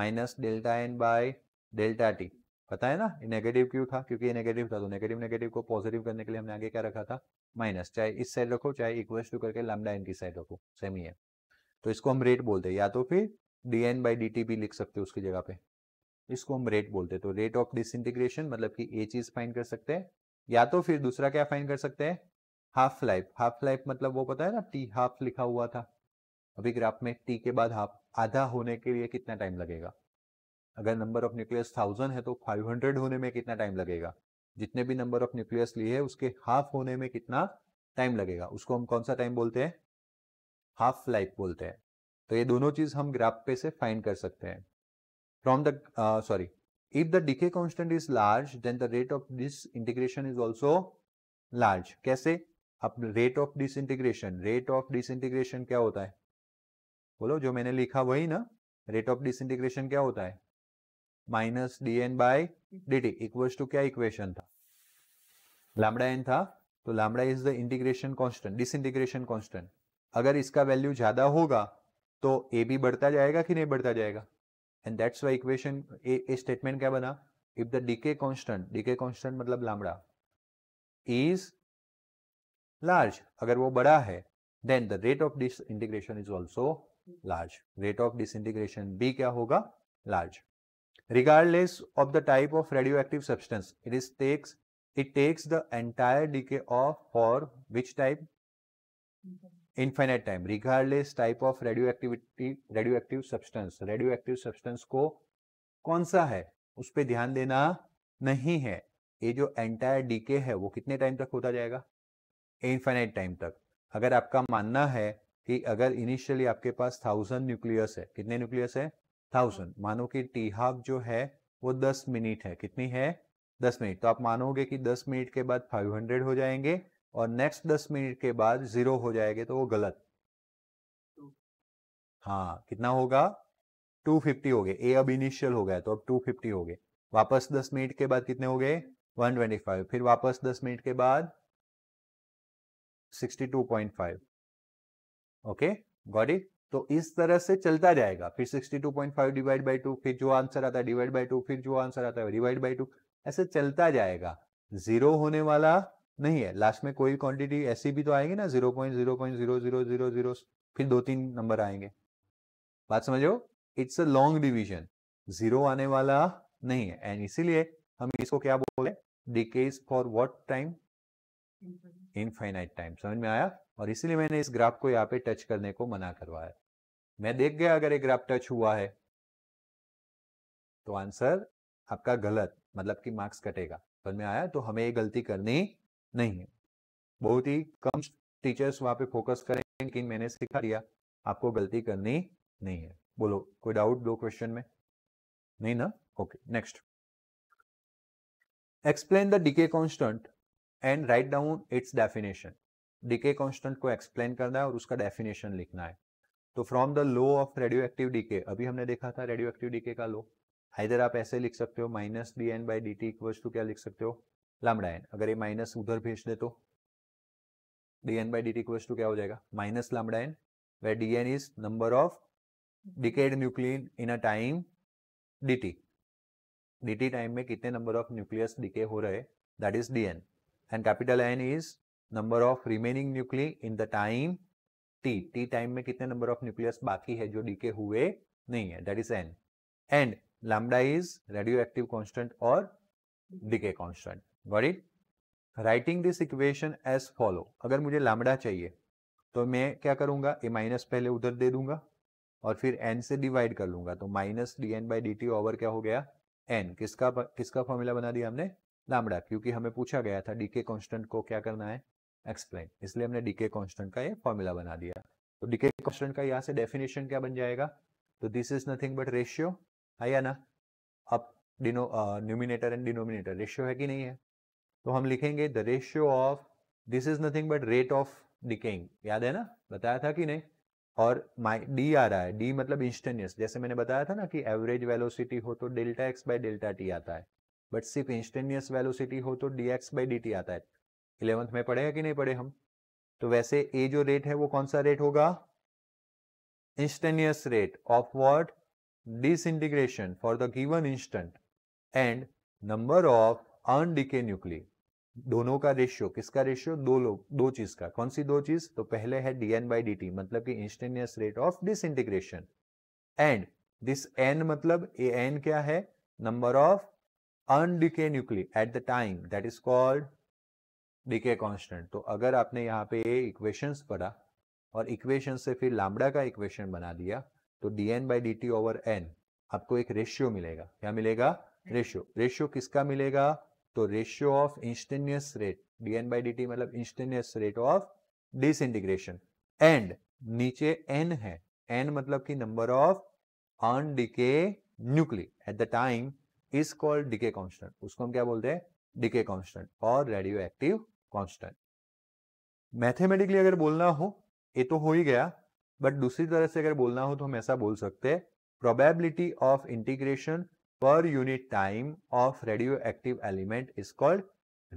minus delta N by delta T पता है ना ये नेगेटिव क्यों था क्योंकि ये नेगेटिव था तो नेगेटिव नेगेटिव को पॉजिटिव करने के लिए हमने आगे क्या रखा था माइनस चाहे इस साइड रखो चाहे इक्वेस्ट टू करके लैम्डा एन की साइड रखो सेम ही है तो इसको हम रेट बोलते हैं या तो फिर d N by D T भी लिख सकते हो उसकी जगह पे इसको हम रेट बोलते हैं तो रेट ऑफ इंटीग्रेशन मतलब कि ये चीज फाइन कर सकते हैं या तो फिर दूसरा क्या फाइन कर सकते हैं हाफ लाइफ हाफ लाइफ मतलब वो पता है ना टी हाफ लिखा हुआ था अभी ग्राफ में टी के बाद हाफ आधा होने के लिए कितना टाइम लगेगा अगर नंबर ऑफ न्यूक्लियस थाउजेंड है तो फाइव हंड्रेड होने में कितना टाइम लगेगा जितने भी नंबर ऑफ न्यूक्लियस लिए है उसके हाफ होने में कितना टाइम लगेगा उसको हम कौन सा टाइम बोलते हैं हाफ लाइफ बोलते हैं तो ये दोनों चीज हम ग्राफ पे से फाइंड कर सकते हैं from the uh, sorry if the decay constant is large then the rate of disintegration is also large कैसे अब rate of disintegration rate of disintegration क्या होता है बोलो जो मैंने लिखा वही ना rate of disintegration क्या होता है minus D N by D T equals to क्या इक्वेशन था लैमडा एन था तो lambda is the integration constant disintegration constant अगर इसका वैल्यू ज्यादा होगा तो ए भी बढ़ता जाएगा कि नहीं बढ़ता जाएगा and that's why equation a statement क्या बना if the decay constant decay constant मतलब लामड़ा इज लार्ज अगर वो बड़ा है then the rate of disintegration is also large rate of disintegration be क्या होगा large regardless of the type of radio active substance it is takes it takes the entire decay of for which type infinite time regardless type of radio activity radio active substance radio active substance को कौन सा है उस पर ध्यान देना नहीं है ये जो एंटायर डीके है वो कितने टाइम तक होता जाएगा इनफाइनाइट टाइम तक अगर आपका मानना है कि अगर इनिशियली आपके पास थाउजेंड न्यूक्लियस है कितने न्यूक्लियस है थाउजेंड मानो कि टी हाफ जो है वो दस मिनट है कितनी है दस मिनट तो आप मानोगे कि दस मिनट के बाद फाइव हंड्रेड हो जाएंगे और नेक्स्ट दस मिनट के बाद जीरो हो जाएंगे तो वो गलत हाँ कितना होगा टू फिफ्टी हो गए ए अब इनिशियल हो गया तो अब टू फिफ्टी हो गए वापस दस मिनट के बाद कितने हो गए वन ट्वेंटी फाइव फिर वापस दस मिनट के बाद sixty two point five okay got it तो इस तरह से चलता जाएगा फिर फाइव डिवाइड बाई टू फिर जो आंसर आता है डिवाइड बाई टू फिर जो आंसर आता है डिवाइड बाई टू ऐसे चलता जाएगा जीरो होने वाला नहीं है लास्ट में कोई क्वांटिटी ऐसी भी तो आएगी ना zero point zero point zero zero zero zero फिर दो तीन नंबर आएंगे बात समझो it's a long division zero आने वाला नहीं है एंड इसीलिए हम इसको क्या बोले decays for what time infinite time समझ में आया और इसीलिए मैंने इस ग्राफ को यहाँ पे टच करने को मना करवाया मैं देख गया अगर एक ग्राफ टच हुआ है तो आंसर आपका गलत मतलब कि मार्क्स कटेगा समझ में आया तो हमें ये गलती करनी नहीं है बहुत ही कम टीचर्स वहां पे फोकस करेंगे लेकिन मैंने सिखा दिया आपको गलती करनी नहीं है बोलो कोई डाउट दो क्वेश्चन में नहीं ना okay next explain the decay constant and write down its definition decay constant को एक्सप्लेन करना है और उसका डेफिनेशन लिखना है तो from the law of radio active decay अभी हमने देखा था रेडियो एक्टिव डीके का लो इधर आप ऐसे लिख सकते हो minus D N by D T equals to क्या लिख सकते हो लामड़ा एन अगर ये माइनस उधर भेज दे तो D N by D T question क्या हो जाएगा minus lambda N where d N is number of decayed nucleon in a time d T d T time में कितने नंबर ऑफ न्यूक्लियस डिके हो रहे that is d N and capital N is number of remaining nuclei in the time T T time में कितने नंबर ऑफ न्यूक्लियस बाकी है जो डीके हुए नहीं है that is N and lambda is radioactive constant और decay constant got writing this equation as follow अगर मुझे लामडा चाहिए तो मैं क्या करूंगा ए माइनस पहले उधर दे दूंगा और फिर एन से डिवाइड कर लूंगा तो minus D N by D T over क्या हो गया एन किसका किसका फॉर्मूला बना दिया हमने लामडा क्योंकि हमें पूछा गया था डीके कांस्टेंट को क्या करना है एक्सप्लेन इसलिए हमने डीके कांस्टेंट का ये फॉर्मूला बना दिया तो डीके कांस्टेंट का यहाँ से डेफिनेशन क्या बन जाएगा तो this is nothing but ratio आया ना अब denominator and denominator ratio है कि नहीं है तो हम लिखेंगे the ratio of this is nothing but rate of decaying याद है ना बताया था कि नहीं और माई डी आ रहा है डी मतलब इंस्टेनियस जैसे मैंने बताया था ना कि एवरेज वेलोसिटी हो तो delta X by delta T आता है बट सिर्फ इंस्टेनियस वेलोसिटी हो तो D X by D T आता है इलेवंथ में पढ़े कि नहीं पढ़े हम तो वैसे ए जो रेट है वो कौन सा रेट होगा instantaneous rate of what disintegration for the given instant and number of undecayed nuclear दोनों का रेशियो किसका रेशियो दो लोग दो चीज का कौन सी दो चीज तो पहले है dn बाई डी मतलब कि instantaneous rate of disintegration and this N मतलब ए एन क्या है number of undecayed nuclei at the time that is called decay constant तो अगर आपने यहाँ पे इक्वेशंस पढ़ा और इक्वेशन से फिर लामडा का इक्वेशन बना दिया तो D N by D T over N आपको एक रेशियो मिलेगा क्या मिलेगा रेशियो रेशियो किसका मिलेगा तो ratio of instantaneous rate D N by D मतलब instantaneous rate of disintegration and नीचे एन है एन मतलब की number of undecayed nuclei at the time is called decay constant उसको हम क्या बोलते हैं डीके कॉन्स्टेंट और रेडियो एक्टिव कॉन्स्टेंट मैथमेटिकली अगर बोलना हो ये तो हो ही गया बट दूसरी तरह से अगर बोलना हो तो हम ऐसा बोल सकते हैं probability of integration per unit time of radio active element is called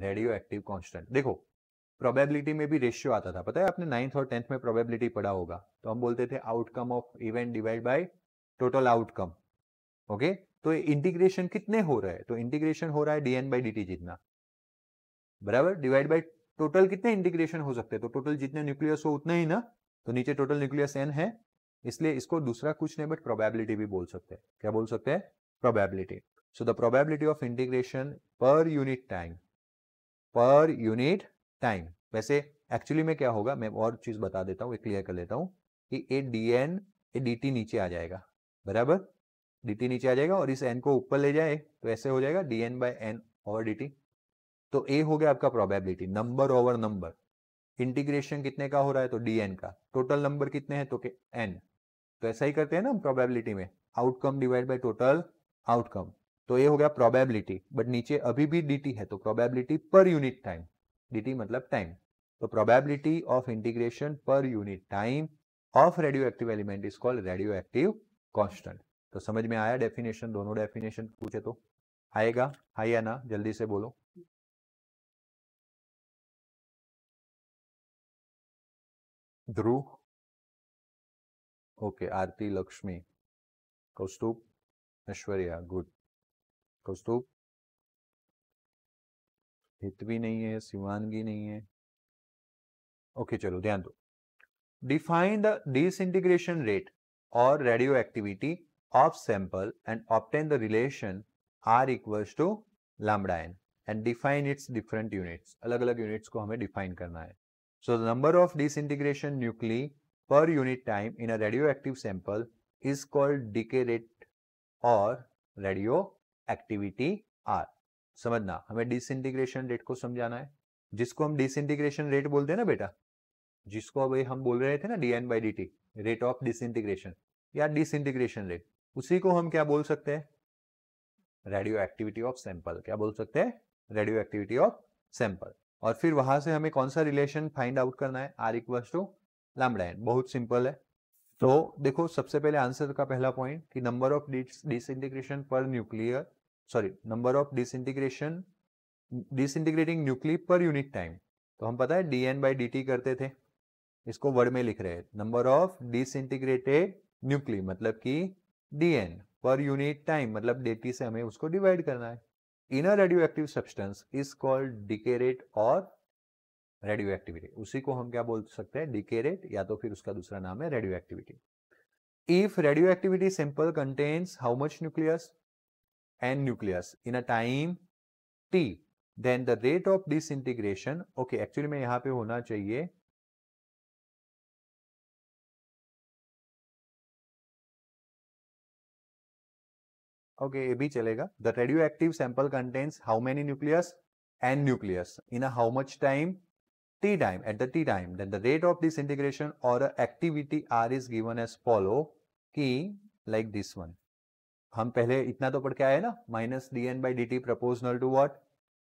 radioactive constant देखो प्रोबेबिलिटी में भी रेशियो आता था पता है आपने नाइन्थ और टेंथ में प्रोबेबिलिटी पढ़ा होगा तो हम बोलते थे outcome of event divide by total outcome okay तो इंटीग्रेशन कितने हो रहे हैं तो इंटीग्रेशन हो रहा है डीएन बाई डी जितना बराबर डिवाइड बाय टोटल कितने इंटीग्रेशन हो सकते हैं तो टोटल जितने न्यूक्लियस हो उतने ही ना तो नीचे टोटल न्यूक्लियस एन है इसलिए इसको दूसरा कुछ नहीं बट प्रोबेबिलिटी भी बोल सकते हैं क्या बोल सकते हैं probability. So the probability of integration per unit time, per unit time. वैसे एक्चुअली में क्या होगा मैं और चीज बता देता हूँ क्लियर कर लेता हूँ कि A D N A D T नीचे आ जाएगा बराबर डी टी नीचे आ जाएगा और इस एन को ऊपर ले जाए तो ऐसे हो जाएगा D N by N over D T तो ए हो गया आपका probability number over number integration कितने का हो रहा है तो डी एन का टोटल नंबर कितने हैं तो के एन तो ऐसा ही करते हैं ना हम प्रोबेबिलिटी में outcome divide by total outcome तो ये हो गया प्रोबेबिलिटी बट नीचे अभी भी डी है तो probability per unit time D मतलब टाइम तो probability of integration per unit time of radio active element is called radioactive constant तो समझ में आया डेफिनेशन दोनों डेफिनेशन पूछे तो आएगा हाई या ना जल्दी से बोलो ध्रुव ओके आरती लक्ष्मी कौस्तुभ ऐश्वर्या गुड कौस्तुभ हित भी नहीं है सिवानगी नहीं है ओके चलो ध्यान दो डिफाइन द डिसइंटीग्रेशन रेट और radioactivity of sample and obtain the relation R equals to lambda N and define its different units अलग अलग यूनिट्स को हमें डिफाइन करना है so the number of disintegration nuclei unit time in a radio active sample is called decay rate और रेडियो एक्टिविटी आर समझना हमें डिसइंटीग्रेशन रेट को समझाना है जिसको हम डिसइंटीग्रेशन रेट बोलते हैं ना बेटा जिसको अभी हम बोल रहे थे ना D N by D T rate of disintegration या डिसइंटीग्रेशन रेट उसी को हम क्या बोल सकते हैं रेडियो एक्टिविटी ऑफ सैंपल क्या बोल सकते हैं रेडियो एक्टिविटी ऑफ सैंपल और फिर वहां से हमें कौन सा रिलेशन फाइंड आउट करना है R equal to lambda N बहुत सिंपल है तो देखो सबसे पहले आंसर का पहला पॉइंट कि number of disintegration per nuclear sorry number of disintegration disintegrating nuclear per unit time तो हम पता है D N by D T करते थे इसको वर्ड में लिख रहे हैं नंबर ऑफ डिसइंटीग्रेटेड न्यूक्लियर मतलब कि D N per unit time मतलब डेटी से हमें उसको डिवाइड करना है in a radio active substance is called decay rate और रेडियो एक्टिविटी उसी को हम क्या बोल सकते हैं डीके रेट या तो फिर उसका दूसरा नाम है radioactivity if radioactivity sample contains how much nucleus and nucleus in a time T then the rate of integration okay actually में यहां पे होना चाहिए ओके okay, ये भी चलेगा the radio active sample contains how many nucleus and nucleus in how much time t time at the t time then the rate of integration or activity r is given as follow कि like this one हम पहले इतना तो पढ़ के आए ना minus D N by D T proportional to what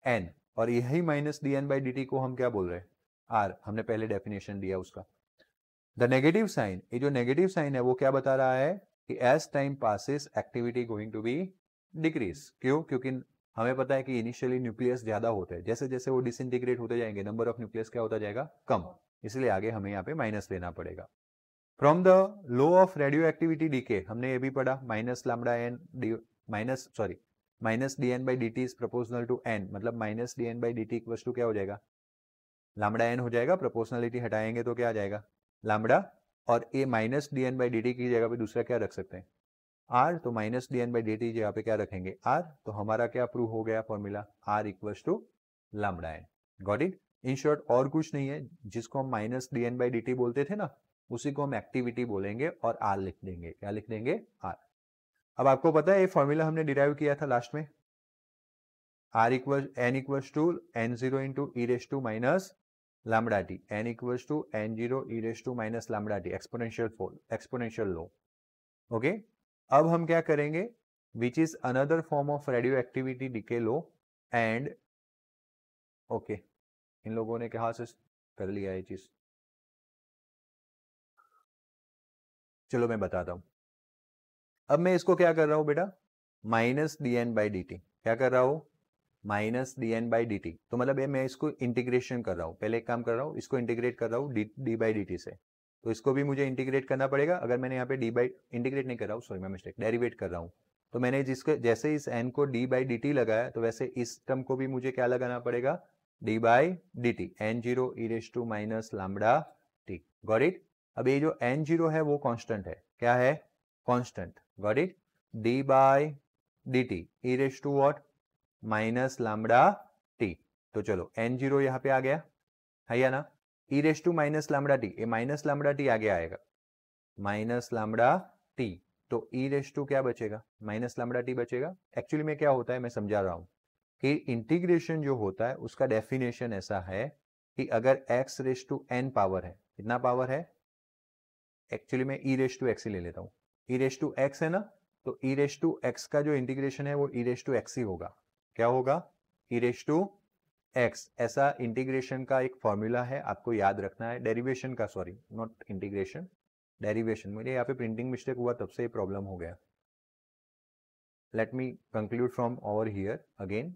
N और यही minus D N by D T को हम क्या बोल रहे हैं आर हमने पहले डेफिनेशन दिया उसका द नेगेटिव साइन ये जो नेगेटिव साइन है वो क्या बता रहा है कि as time passes activity going to be decrease क्यों क्योंकि हमें पता है कि इनिशियली न्यूक्लियस ज्यादा होते हैं जैसे जैसे वो इंटीग्रेट होते जाएंगे नंबर ऑफ न्यूक्लियस क्या होता जाएगा कम इसलिए आगे हमें यहाँ पे माइनस लेना पड़ेगा from the law of radio radioactivity decay हमने ये भी पढ़ा minus lambda N D minus sorry minus D N by D T is proportional to N मतलब minus D N by D T वस्तु टू क्या हो जाएगा लामडा एन हो जाएगा प्रपोर्शनलिटी हटाएंगे तो क्या आ जाएगा लामडा और A minus D N by D T की जगह पे दूसरा क्या रख सकते हैं आर तो minus D N by D T यहाँ पे क्या रखेंगे आर तो हमारा क्या प्रूव हो गया formula R equal to lambda N got it in short और कुछ नहीं है जिसको हम minus D N by D T बोलते थे ना उसी को हम एक्टिविटी बोलेंगे और आर लिख देंगे क्या लिख देंगे आर अब आपको पता है ये फॉर्मूला हमने डिराइव किया था लास्ट में R equal N equal to N zero into E raise to minus lambda T N equal to N zero E raise to minus lambda T exponential for exponential law okay okay? अब हम क्या करेंगे which is another form of radio radioactivity decay law and okay इन लोगों ने कहा से कर लिया ये चीज चलो मैं बताता हूं अब मैं इसको क्या कर रहा हूं बेटा minus D N by D T क्या कर रहा हूं minus D N by D T तो मतलब ये मैं इसको इंटीग्रेशन कर रहा हूं पहले एक काम कर रहा हूं इसको इंटीग्रेट कर रहा हूं डी बाई डी टी से तो इसको भी मुझे इंटीग्रेट करना पड़ेगा अगर मैंने यहाँ पे डी बाई इंटीग्रेट नहीं कर रहा हूँ सॉरी मैं मिस्टेक डेरीवेट कर रहा हूँ तो मैंने जिसको जैसे इस एन को डी बाई डी टी लगाया तो वैसे इस टर्म को भी मुझे क्या लगाना पड़ेगा D by D T N zero E raise to minus lambda T got it अब ये जो एन जीरो है वो कॉन्स्टेंट है क्या है constant got it D by D T E raise to what minus lambda T तो चलो एन जीरो यहाँ पे आ गया है या ना E raise to minus lambda T ये माइनस लामडा टी आगे आएगा माइनस लामडा टी तो ई रेस टू क्या बचेगा माइनस लामडा टी बचेगा एक्चुअली में क्या होता है मैं समझा रहा हूँ कि इंटीग्रेशन जो होता है उसका डेफिनेशन ऐसा है कि अगर X raise to N power है कितना पावर है एक्चुअली मैं ई रेस टू एक्स ही ले लेता हूँ ई रेस टू एक्स है ना तो ई रेस टू एक्स का जो इंटीग्रेशन है वो ई रेस टू एक्स ही होगा क्या होगा ई रेस टू एक्स ऐसा इंटीग्रेशन का एक फॉर्मूला है आपको याद रखना है डेरिवेशन का सॉरी नॉट इंटीग्रेशन डेरिवेशन मेरे यहाँ पे प्रिंटिंग मिस्टेक हुआ तब से प्रॉब्लम हो गया let me conclude from over here again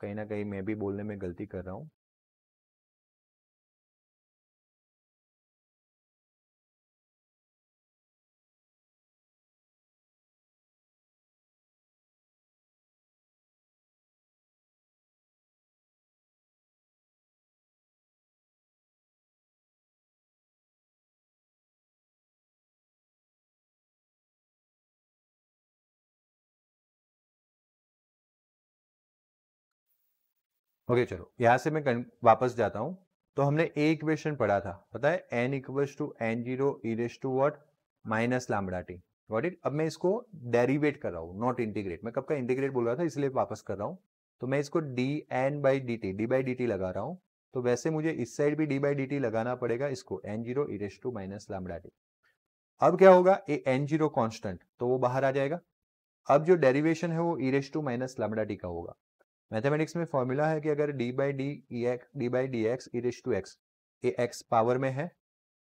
कहीं ना कहीं मैं भी बोलने में गलती कर रहा हूँ ओके चलो यहाँ से मैं वापस जाता हूँ तो हमने ए इक्वेशन पढ़ा था पता है N equals to N zero to what minus lambda T what it अब मैं इसको डेरीवेट कर रहा हूँ नॉट इंटीग्रेट मैं कब का इंटीग्रेट बोल रहा था इसलिए वापस कर रहा हूँ तो मैं इसको D N by D T D by D T लगा रहा हूँ तो वैसे मुझे इस साइड भी डी बाई डी टी लगाना पड़ेगा इसको N zero E raise to minus lambda T अब क्या होगा ए एन जीरो कॉन्स्टेंट तो वो बाहर आ जाएगा अब जो डेरिवेशन है वो E raise to minus lambda T का होगा मैथमेटिक्स में फॉर्मूला है कि अगर D by D E X D by D X E raise to X A X power में है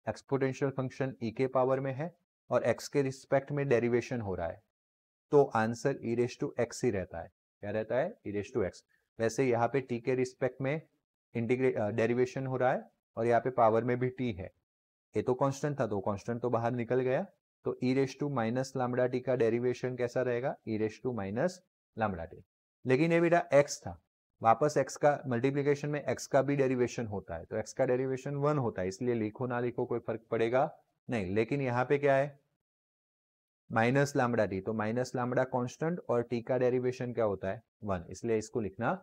एक्सपोटेंशियल फंक्शन ई के पावर में है और एक्स के रिस्पेक्ट में डेरिवेशन हो रहा है तो answer E raise to X ही रहता है क्या रहता है ई रेस टू एक्स वैसे यहाँ पे टी के रिस्पेक्ट में इंटीग्रेट डेरिवेशन हो रहा है और यहाँ पे पावर में भी टी है ये तो कांस्टेंट था तो कांस्टेंट तो बाहर निकल गया तो E raise to minus lambda T का डेरिवेशन कैसा रहेगा E raise to minus lambda T लेकिन ये बेटा एक्स था वापस एक्स का मल्टीप्लीकेशन में एक्स का भी डेरिवेशन होता है तो एक्स का डेरिवेशन वन होता है इसलिए लिखो ना लिखो कोई फर्क पड़ेगा नहीं लेकिन यहाँ पे क्या है माइनस लामड़ा टी तो माइनस लामड़ा कॉन्स्टेंट और टी का डेरिवेशन क्या होता है वन इसलिए इसको लिखना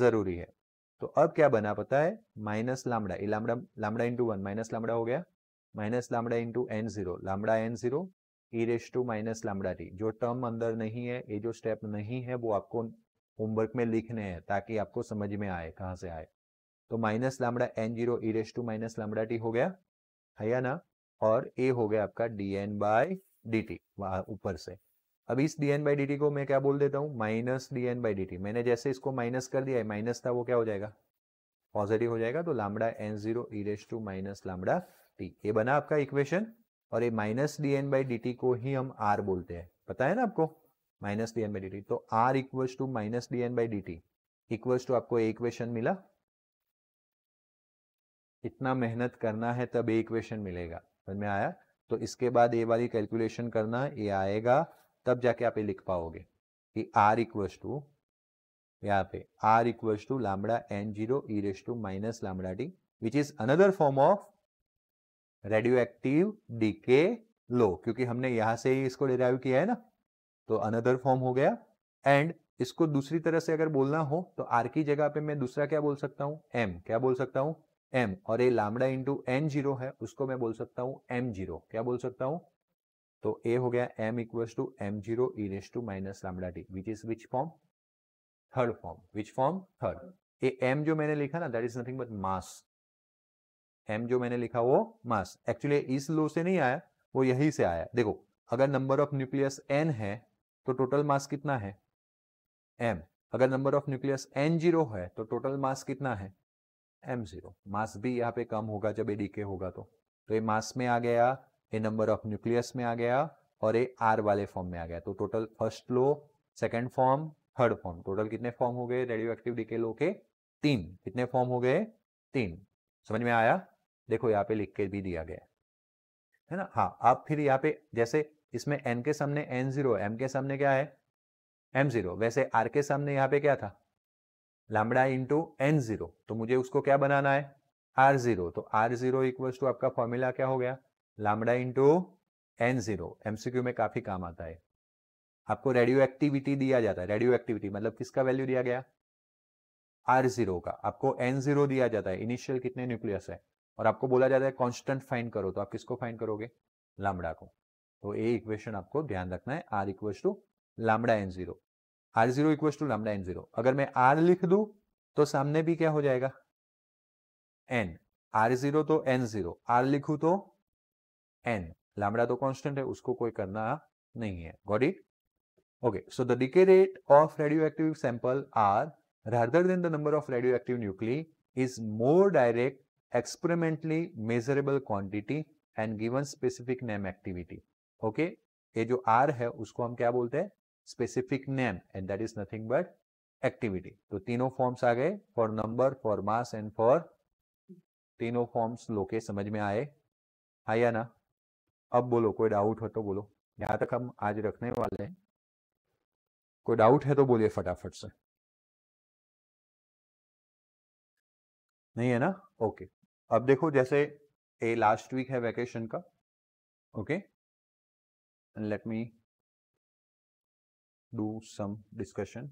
जरूरी है तो अब क्या बना पता है minus lambda lambda lambda into one minus lambda हो गया minus lambda into N zero lambda N zero E raise to minus lambda T जो टर्म अंदर नहीं है ये जो स्टेप नहीं है वो आपको होमवर्क में लिखने हैं ताकि आपको समझ में आए कहाँ से आए तो minus lambda N zero E raise to minus lambda T हो गया है या ना और ए हो गया आपका D N by D T ऊपर से अब इस D N by D T को मैं क्या बोल देता हूँ minus D N by D T मैंने जैसे इसको माइनस कर दिया है माइनस था वो क्या हो जाएगा पॉजिटिव हो जाएगा तो lambda N zero E raise to minus lambda T ये बना आपका इक्वेशन और ये minus D N by D T को ही हम आर बोलते हैं पता है ना आपको minus D N by D T तो R equals to minus D N by D T equals to आपको ए इक्वेशन मिला इतना मेहनत करना है तब ए इक्वेशन मिलेगा समझ में आया तो इसके बाद ये वाली कैलकुलेशन करना ये आएगा तब जाके आप ये लिख पाओगे कि आर इक्वल्स टू यहाँ पे R equals to lambda N zero E raise to minus lambda D which is another form of radio active decay लो क्योंकि हमने यहां से ही इसको डिराइव किया है ना तो अनदर फॉर्म हो गया एंड इसको दूसरी तरह से अगर बोलना हो तो आर की जगह पे मैं दूसरा क्या बोल सकता हूँ एम क्या बोल सकता हूँ एम और ये लामडा इंटू एन जीरो है उसको मैं बोल सकता हूँ एम जीरो क्या बोल सकता हूँ तो ए हो गया M equals to M zero E raise to minus lambda T which is which form third form which form third ये एम जो मैंने लिखा ना that is nothing but mass M जो मैंने लिखा वो मास एक्चुअली इस लो से नहीं आया वो यही से आया देखो अगर नंबर ऑफ न्यूक्लियस एन है तो टोटल मास कितना है एम अगर number of nucleus N zero है तो टोटल मास कितना है एम जीरो मास भी यहाँ पे कम होगा जब ए डीके होगा तो तो ये मास में आ गया ये नंबर ऑफ न्यूक्लियस में आ गया और ये आर वाले फॉर्म में आ गया तो टोटल फर्स्ट लो second form third form total कितने फॉर्म हो गए रेडियो एक्टिव डीके लो के तीन कितने फॉर्म हो गए तीन समझ में आया देखो यहाँ पे लिख के भी दिया गया है ना हाँ आप फिर यहाँ पे जैसे इसमें एन के सामने एन जीरो एम के सामने क्या है एम जीरो वैसे आर के सामने यहाँ पे क्या था लामड़ा इंटू एन जीरो तो मुझे उसको क्या बनाना है आर जीरो तो आर जीरो इक्वल्स टू आपका फॉर्मूला क्या हो गया lambda into N zero MCQ में काफी काम आता है आपको रेडियो एक्टिविटी दिया जाता है रेडियो एक्टिविटी मतलब किसका वैल्यू दिया गया आर जीरो का आपको एन जीरो दिया जाता है इनिशियल कितने न्यूक्लियस है और आपको बोला जाता है कॉन्स्टेंट फाइंड करो तो आप किसको फाइंड करोगे लामड़ा को तो ए इक्वेशन आपको ध्यान रखना है R equal to lambda N zero R zero equal to lambda N zero अगर मैं आर लिख दू तो सामने भी क्या हो जाएगा एन आर जीरो तो एन जीरो आर लिखू तो एन लामडा तो कॉन्स्टेंट है उसको कोई करना नहीं है got it okay so the decay rate of radio active sample R than the number of radio active nuclei is more direct experimentally measurable quantity and given specific name activity okay ये जो आर है उसको हम क्या बोलते हैं specific name and that is nothing but activity तो तीनों फॉर्म्स आ गए for number for mass and for तीनों फॉर्म्स लोके समझ में आए आया ना अब बोलो कोई डाउट हो तो बोलो यहां तक हम आज रखने वाले हैं कोई डाउट है तो बोलिए फटाफट से नहीं है ना ओके अब देखो जैसे ये लास्ट वीक है वैकेशन का okay okay? and let me do some discussion